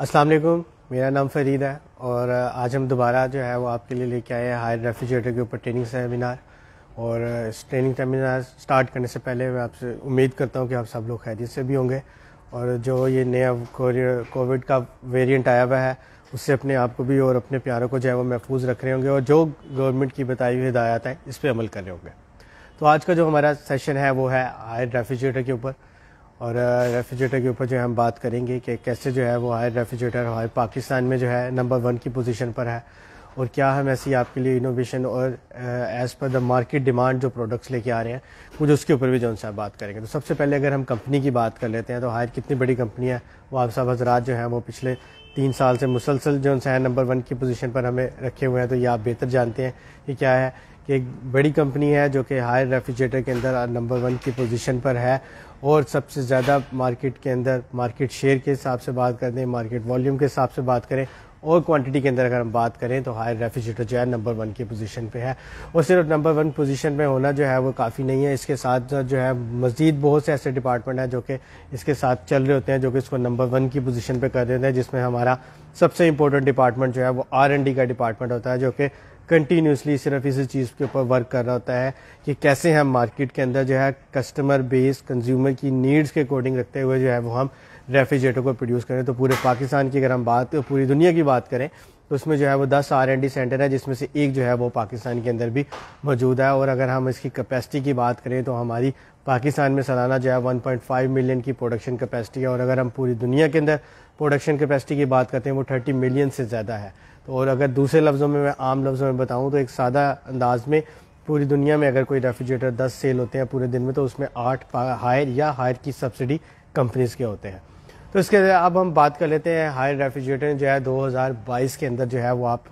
असलम मेरा नाम फरीद है और आज हम दोबारा जो है वो आपके लिए लेके आए हैं हायर रेफ्रिजरेटर के ऊपर ट्रेनिंग सेमिनार और इस ट्रेनिंग सेमिनार स्टार्ट करने से पहले मैं आपसे उम्मीद करता हूँ कि आप सब लोग खैरियत से भी होंगे और जो ये नया कोविड का वेरिएंट आया हुआ है उससे अपने आप को भी और अपने प्यारों को जो है वो महफूज रख रहे होंगे और जो गवर्नमेंट की बताई हुई हिदायत है इस पर अमल कर रहे होंगे तो आज का जो हमारा सेशन है वो है हायर रेफ्रिजरेटर के ऊपर और रेफ्रिजरेटर के ऊपर जो है हम बात करेंगे कि कैसे जो है वो हायर रेफ्रिजरेटर हायर पाकिस्तान में जो है नंबर वन की पोजीशन पर है और क्या हम ऐसी आपके लिए इनोवेशन और as per the market demand जो प्रोडक्ट्स लेके आ रहे हैं मुझे उसके ऊपर भी जो उनसे बात करेंगे तो सबसे पहले अगर हम कंपनी की बात कर लेते हैं तो हायर कितनी बड़ी कंपनी है वो आप सब हजरात जो हैं वो पिछले तीन साल से मुसलसल जो उनसे है नंबर वन की पोजीशन पर हमें रखे हुए हैं तो ये आप बेहतर जानते हैं कि क्या है कि एक बड़ी कंपनी है जो कि हायर रेफ्रिजरेटर के अंदर नंबर वन की पोजीशन पर है और सबसे ज़्यादा मार्केट के अंदर मार्केट शेयर के हिसाब से बात करें मार्केट वॉल्यूम के हिसाब से बात करें और क्वांटिटी के अंदर अगर हम बात करें तो हायर रेफ्रिजरेटर जो है नंबर वन की पोजीशन पे है और सिर्फ नंबर वन पोजीशन पे होना जो है वो काफ़ी नहीं है इसके साथ जो है मजीद बहुत से ऐसे डिपार्टमेंट हैं जो कि इसके साथ चल रहे होते हैं जो कि इसको नंबर वन की पोजीशन पे कर देते हैं जिसमें हमारा सबसे इंपॉर्टेंट डिपार्टमेंट जो है वो आर का डिपार्टमेंट होता है जो कि कंटिन्यूसली सिर्फ इसी चीज़ के ऊपर वर्क करना होता है कि कैसे हम मार्केट के अंदर जो है कस्टमर बेस कंज्यूमर की नीड्स के अकॉर्डिंग रखते हुए जो है वो हम रेफ्रिजरेटर को प्रोड्यूस करें तो पूरे पाकिस्तान की अगर हम बात पूरी दुनिया की बात करें तो उसमें जो है वो दस आर एन डी सेंटर है जिसमें से एक जो है वो पाकिस्तान के अंदर भी मौजूद है और अगर हम इसकी कैपेसिटी की बात करें तो हमारी पाकिस्तान में सालाना जो है 1.5 मिलियन की प्रोडक्शन कैपेसिटी है और अगर हम पूरी दुनिया के अंदर प्रोडक्शन कैपेसिटी की बात करते हैं वो 30 मिलियन से ज़्यादा है तो और अगर दूसरे लफ्ज़ों में मैं आम लफ्ज़ों में बताऊँ तो एक सादा अंदाज में पूरी दुनिया में अगर कोई रेफ्रिजरेटर दस सेल होते हैं पूरे दिन में तो उसमें आठ हायर या हायर की सब्सिडी कंपनीज़ के होते हैं तो इसके अब हम बात कर लेते हैं हायर रेफ्रिजरेटर जो है 2022 के अंदर जो है वो आप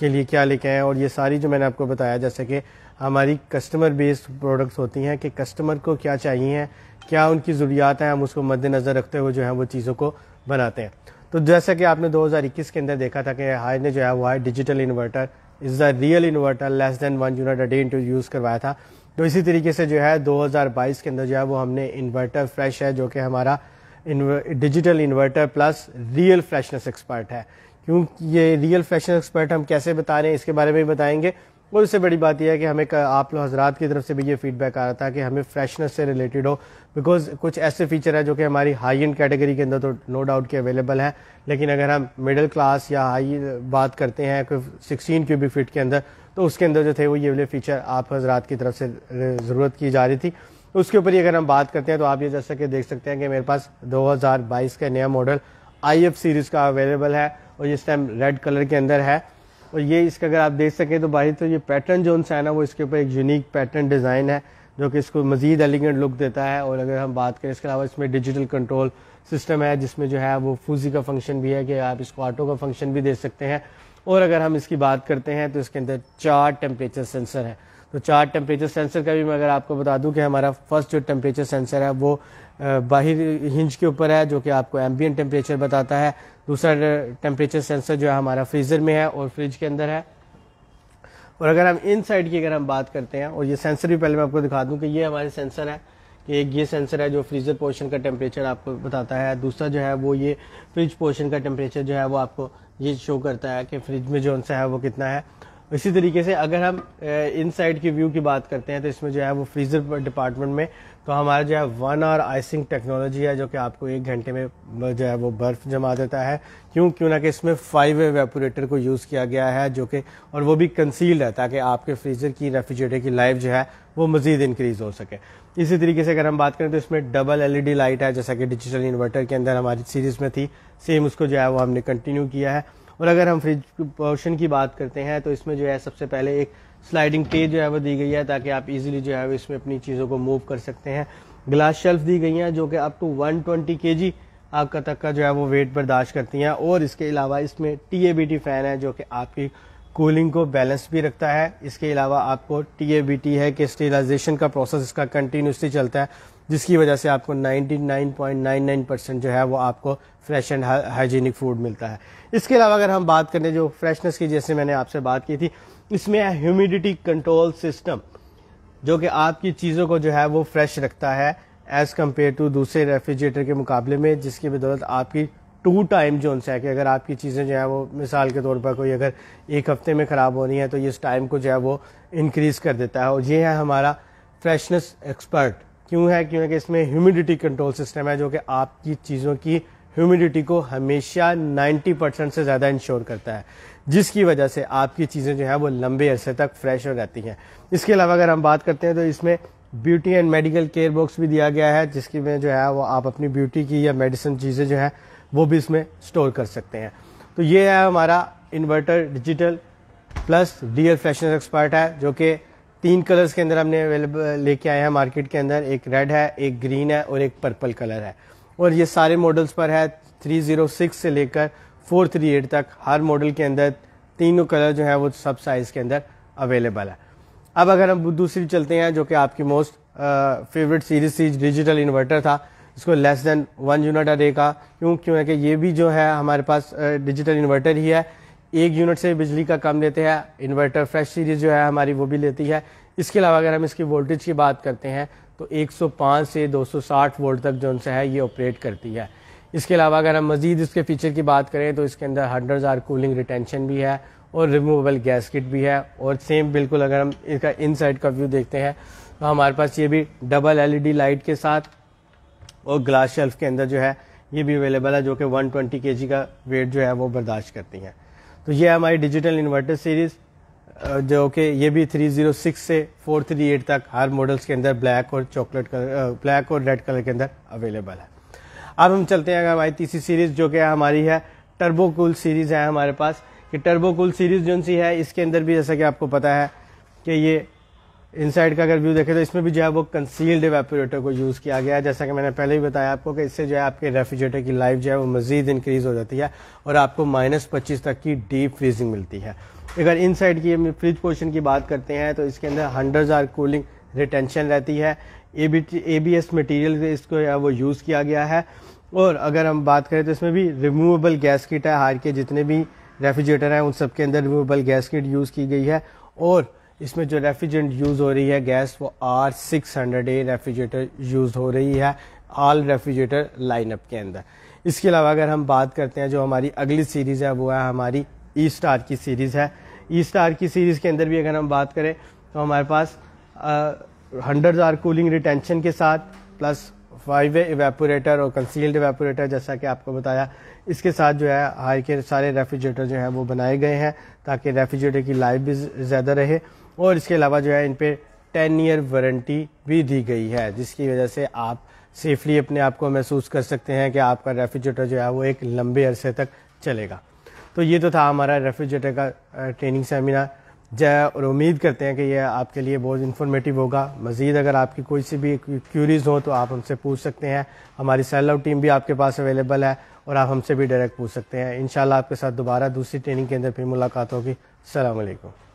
के लिए क्या लेके आए और ये सारी जो मैंने आपको बताया जैसे कि हमारी कस्टमर बेस्ड प्रोडक्ट्स होती हैं कि कस्टमर को क्या चाहिए हैं क्या उनकी ज़रूरियात हैं हम उसको मद्देनज़र रखते हुए जो है वो चीज़ों को बनाते हैं तो जैसे कि आपने 2021 के अंदर देखा था कि हाई ने जो है वो है digital inverter is the real inverter less than one unit day into use करवाया था तो इसी तरीके से जो है 2022 के अंदर जो है वो हमने इन्वर्टर फ्रेश है जो कि हमारा digital inverter plus real freshness expert है क्योंकि ये रियल फ्रेशनेस एक्सपर्ट हम कैसे बता रहे हैं इसके बारे में भी बताएंगे और उससे बड़ी बात यह है कि हमें आप लोग हजरात की तरफ से भी ये फीडबैक आ रहा था कि हमें फ्रेशनेस से रिलेटेड हो बिकॉज कुछ ऐसे फीचर है जो कि हमारी हाई एंड कैटेगरी के अंदर तो नो डाउट के अवेलेबल है लेकिन अगर हम मिडिल क्लास या हाई बात करते हैं सिक्सटीन क्यूबिक फिट के अंदर तो उसके अंदर जो थे वो ये वाले फीचर आप हजरात की तरफ से ज़रूरत की जा रही थी उसके ऊपर ही अगर हम बात करते हैं तो आप ये जैसा कि देख सकते हैं कि मेरे पास 2022 का नया मॉडल आई एफ सीरीज़ का अवेलेबल है और इस टाइम रेड कलर के अंदर है और ये इसका अगर आप देख सकें तो भाई तो ये पैटर्न जो उनसे है ना वो इसके ऊपर एक यूनिक पैटर्न डिज़ाइन है जो कि इसको मज़ीद एलिगेंट लुक देता है और अगर हम बात करें इसके अलावा इसमें डिजिटल कंट्रोल सिस्टम है जिसमें जो है वो फूजी का फंक्शन भी है कि आप इसको ऑटो का फंक्शन भी दे सकते हैं और अगर हम इसकी बात करते हैं तो इसके अंदर चार टेम्परेचर सेंसर है तो चार टेम्परेचर सेंसर का भी मैं अगर आपको बता दूं कि हमारा फर्स्ट जो टेम्परेचर सेंसर है वो बाहर हिंज के ऊपर है जो कि आपको एम्बियन टेम्परेचर बताता है दूसरा टेम्परेचर सेंसर जो है हमारा फ्रीज़र में है और फ्रिज के अंदर है और अगर हम इन साइड की अगर हम बात करते हैं और ये सेंसर भी पहले मैं आपको दिखा दूँ कि ये हमारे सेंसर है कि एक ये सेंसर है जो फ्रीज़र पोर्शन का टेम्परेचर आपको बताता है दूसरा जो है वो ये फ्रिज पोर्शन का टेम्परेचर जो है वो आपको ये शो करता है कि फ्रिज में जो है वो कितना है इसी तरीके से अगर हम इन साइड की व्यू की बात करते हैं तो इसमें जो है वो फ्रीज़र डिपार्टमेंट में तो हमारा जो है वन आवर आइसिंग टेक्नोलॉजी है जो कि आपको एक घंटे में जो है वो बर्फ़ जमा देता है क्यों क्यों ना कि इसमें फाइव वेपोरेटर को यूज़ किया गया है जो कि और वो भी कंसील्ड है ताकि आपके फ्रीज़र की रेफ्रिजरेटर की लाइफ जो है वो मज़ीद इंक्रीज़ हो सके इसी तरीके से अगर हम बात करें तो इसमें डबल एलईडी लाइट है जैसा कि डिजिटल इन्वर्टर के अंदर हमारी सीरीज़ में थी सेम उसको जो है वो हमने कंटिन्यू किया है और अगर हम फ्रिज पोर्शन की बात करते हैं तो इसमें जो है सबसे पहले एक स्लाइडिंग टे जो है वो दी गई है ताकि आप इजीली जो है वो इसमें अपनी चीज़ों को मूव कर सकते हैं ग्लास शेल्फ दी गई हैं जो कि अप टू वन ट्वेंटी के जी आपका तक का जो है वो वेट बर्दाश्त करती हैं और इसके अलावा इसमें टी बी टी फ़ैन है जो कि आपकी कूलिंग को बैलेंस भी रखता है इसके अलावा आपको बी टी है कि स्टेलाइजेशन का प्रोसेस इसका कंटिन्यूसली चलता है जिसकी वजह से आपको 99.99 परसेंट जो है वो आपको फ्रेश एंड हाइजीनिक फूड मिलता है इसके अलावा अगर हम बात करें जो फ्रेशनेस की जैसे मैंने आपसे बात की थी इसमें है ह्यूमिडिटी कंट्रोल सिस्टम जो कि आपकी चीज़ों को जो है वो फ्रेश रखता है एज़ कम्पेयर टू दूसरे रेफ्रिजरेटर के मुकाबले में जिसकी बदौलत आपकी टू टाइम जोन्स है कि अगर आपकी चीज़ें जो है वो मिसाल के तौर पर कोई अगर एक हफ्ते में ख़राब होनी है तो ये इस टाइम को जो है वो इनक्रीज़ कर देता है और ये है हमारा फ्रेशनेस एक्सपर्ट क्यों है क्योंकि इसमें ह्यूमिडिटी कंट्रोल सिस्टम है जो कि आपकी चीज़ों की ह्यूमिडिटी को हमेशा 90 परसेंट से ज़्यादा इंश्योर करता है जिसकी वजह से आपकी चीज़ें जो है वो लंबे अरसे तक फ्रेश हो जाती हैं इसके अलावा अगर हम बात करते हैं तो इसमें beauty and medical care box भी दिया गया है जिसकी में जो है वो आप अपनी ब्यूटी की या मेडिसिन चीज़ें जो है वो भी इसमें स्टोर कर सकते हैं तो ये है हमारा inverter digital plus D L fashion expert है जो कि तीन कलर्स के अंदर हमने अवेलेबल लेके आए हैं मार्केट के अंदर एक रेड है एक ग्रीन है और एक पर्पल कलर है और ये सारे मॉडल्स पर है 306 से लेकर 438 तक हर मॉडल के अंदर तीनों कलर जो है वो सब साइज़ के अंदर अवेलेबल है अब अगर हम दूसरी चलते हैं जो कि आपकी मोस्ट फेवरेट सीरीज थी डिजिटल इन्वर्टर था इसको लेस देन वन यूनिट अरे का क्यों क्यों है कि ये भी जो है हमारे पास डिजिटल इन्वर्टर ही है एक यूनिट से बिजली का कम लेते हैं इन्वर्टर फ्रेश सीरीज जो है हमारी वो भी लेती है इसके अलावा अगर हम इसकी वोल्टेज की बात करते हैं तो 105 से 260 वोल्ट तक जो है ये ऑपरेट करती है इसके अलावा अगर हम मज़ीद इसके फीचर की बात करें तो इसके अंदर हंड्रेड आर कूलिंग रिटेंशन भी है और रिमूवेबल गैस किट भी है और सेम बिल्कुल अगर हम इसका इनसाइड का व्यू देखते हैं तो हमारे पास ये भी डबल एलईडी लाइट के साथ और ग्लास शेल्फ के अंदर जो है ये भी अवेलेबल है जो कि 120 केजी का वेट जो है वो बर्दाश्त करती हैं तो ये हमारी डिजिटल इन्वर्टर सीरीज जो कि ये भी 306 से 438 तक हर मॉडल्स के अंदर ब्लैक और चॉकलेट कलर ब्लैक और रेड कलर के अंदर अवेलेबल है अब हम चलते हैं अगर हमारी तीसरी सीरीज जो कि हमारी है टर्बो कूल सीरीज है हमारे पास कि टर्बो कूल सीरीज जो सी है इसके अंदर भी जैसा कि आपको पता है कि ये इनसाइड का अगर व्यू देखें तो इसमें भी जो है वो कंसील्ड वेपोरेटर को यूज़ किया गया है जैसा कि मैंने पहले भी बताया आपको कि इससे जो है आपके रेफ्रिजरेटर की लाइफ जो है वो मज़ीद इंक्रीज़ हो जाती है और आपको माइनस पच्चीस तक की डीप फ्रीजिंग मिलती है अगर इनसाइड की फ्रिज पोर्शन की बात करते हैं तो इसके अंदर हंड्रेड आर कूलिंग रिटेंशन रहती है A B A B S material इसको जो है वो यूज़ किया गया है और अगर हम बात करें तो इसमें भी रिमूवेबल गैस किट है हार के जितने भी रेफ्रिजरेटर हैं उन सब के अंदर रिमूवेबल गैस किट यूज़ की गई है और इसमें जो रेफ्रिजरेंट यूज़ हो रही है गैस वो R six hundred A refrigerator use हो रही है आल रेफ्रिजरेटर लाइनअप के अंदर इसके अलावा अगर हम बात करते हैं जो हमारी अगली सीरीज़ है वो है हमारी ई e स्टार की सीरीज़ है ई e स्टार की सीरीज़ के अंदर भी अगर हम बात करें तो हमारे पास हंड्रेड आर कूलिंग रिटेंशन के साथ प्लस फाइव वे एवेपोरेटर और कंसील्ड एवेपोरेटर जैसा कि आपको बताया इसके साथ जो है हाई के सारे रेफ्रिजरेटर जो है वो बनाए गए हैं ताकि रेफ्रिजरेटर की लाइफ भी ज़्यादा रहे और इसके अलावा जो है इन पर टेन ईयर वारंटी भी दी गई है जिसकी वजह से आप सेफली अपने आप को महसूस कर सकते हैं कि आपका रेफ्रिजरेटर जो है वो एक लंबे अरसे तक चलेगा तो ये तो था हमारा रेफ्रिजरेटर का ट्रेनिंग सेमिनार जय और उम्मीद करते हैं कि यह आपके लिए बहुत इन्फॉर्मेटिव होगा मज़ीद अगर आपकी कोई सी भी क्यूरीज हो तो आप हमसे पूछ सकते हैं हमारी सेल आउट टीम भी आपके पास अवेलेबल है और आप हमसे भी डायरेक्ट पूछ सकते हैं इन आपके साथ दोबारा दूसरी ट्रेनिंग के अंदर फिर मुलाकात होगी अलैक्म